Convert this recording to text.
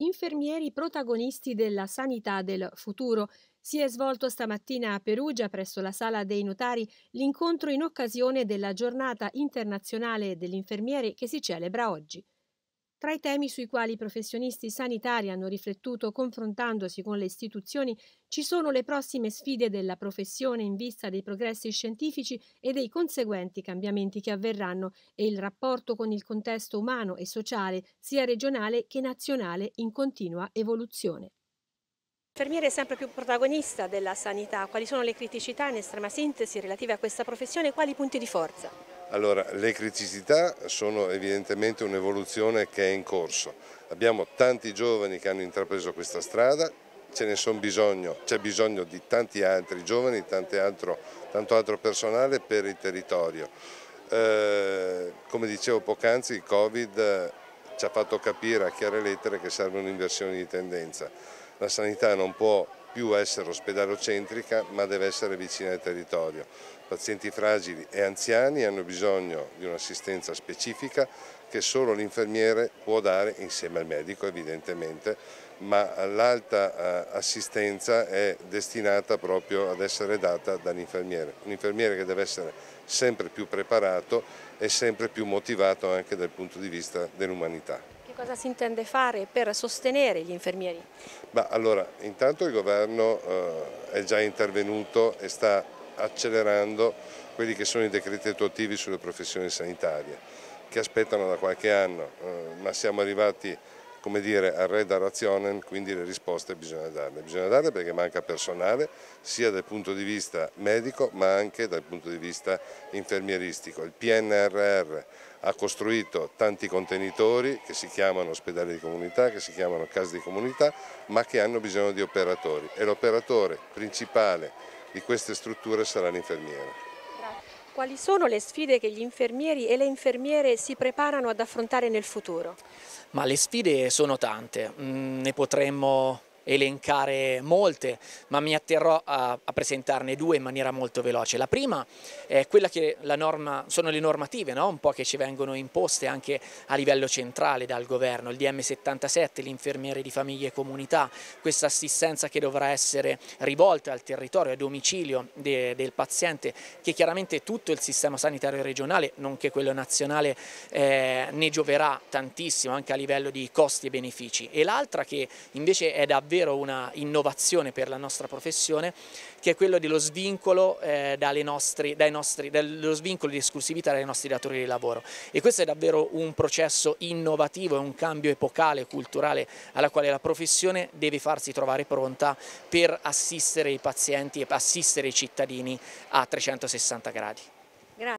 Infermieri protagonisti della sanità del futuro. Si è svolto stamattina a Perugia presso la Sala dei Notari l'incontro in occasione della giornata internazionale dell'infermiere che si celebra oggi. Tra i temi sui quali i professionisti sanitari hanno riflettuto confrontandosi con le istituzioni ci sono le prossime sfide della professione in vista dei progressi scientifici e dei conseguenti cambiamenti che avverranno e il rapporto con il contesto umano e sociale, sia regionale che nazionale, in continua evoluzione. L'infermiere è sempre più protagonista della sanità. Quali sono le criticità in estrema sintesi relative a questa professione e quali punti di forza? Allora, le criticità sono evidentemente un'evoluzione che è in corso. Abbiamo tanti giovani che hanno intrapreso questa strada, ce ne sono bisogno, c'è bisogno di tanti altri giovani, altro, tanto altro personale per il territorio. Eh, come dicevo poc'anzi, il Covid eh, ci ha fatto capire a chiare lettere che serve un'inversione di tendenza. La sanità non può più essere ospedalocentrica ma deve essere vicina al territorio. Pazienti fragili e anziani hanno bisogno di un'assistenza specifica che solo l'infermiere può dare insieme al medico evidentemente, ma l'alta eh, assistenza è destinata proprio ad essere data dall'infermiere, un infermiere che deve essere sempre più preparato e sempre più motivato anche dal punto di vista dell'umanità. Cosa si intende fare per sostenere gli infermieri? Beh, allora, intanto il governo eh, è già intervenuto e sta accelerando quelli che sono i decreti attuativi sulle professioni sanitarie che aspettano da qualche anno, eh, ma siamo arrivati come dire, al reda rationen, quindi le risposte bisogna darle. Bisogna darle perché manca personale sia dal punto di vista medico ma anche dal punto di vista infermieristico. Il PNRR ha costruito tanti contenitori che si chiamano ospedali di comunità, che si chiamano case di comunità, ma che hanno bisogno di operatori e l'operatore principale di queste strutture sarà l'infermiera. Quali sono le sfide che gli infermieri e le infermiere si preparano ad affrontare nel futuro? Ma le sfide sono tante, mm, ne potremmo elencare molte, ma mi atterrò a, a, presentarne due in maniera molto veloce. La prima è quella che la norma, sono le normative, no? un po' che ci vengono imposte anche a livello centrale dal governo, il DM77, l'infermiere di famiglie e comunità, questa assistenza che dovrà essere rivolta al territorio, a domicilio de, del paziente, che chiaramente tutto il sistema sanitario regionale, nonché quello nazionale, eh, ne gioverà tantissimo anche a livello di costi e benefici. E l'altra che invece è davvero davvero una innovazione per la nostra professione, che è quello dello svincolo, eh, nostri, nostri, dello svincolo di esclusività dai nostri datori di lavoro. E questo è davvero un processo innovativo, è un cambio epocale, culturale, alla quale la professione deve farsi trovare pronta per assistere i pazienti e assistere i cittadini a 360 gradi.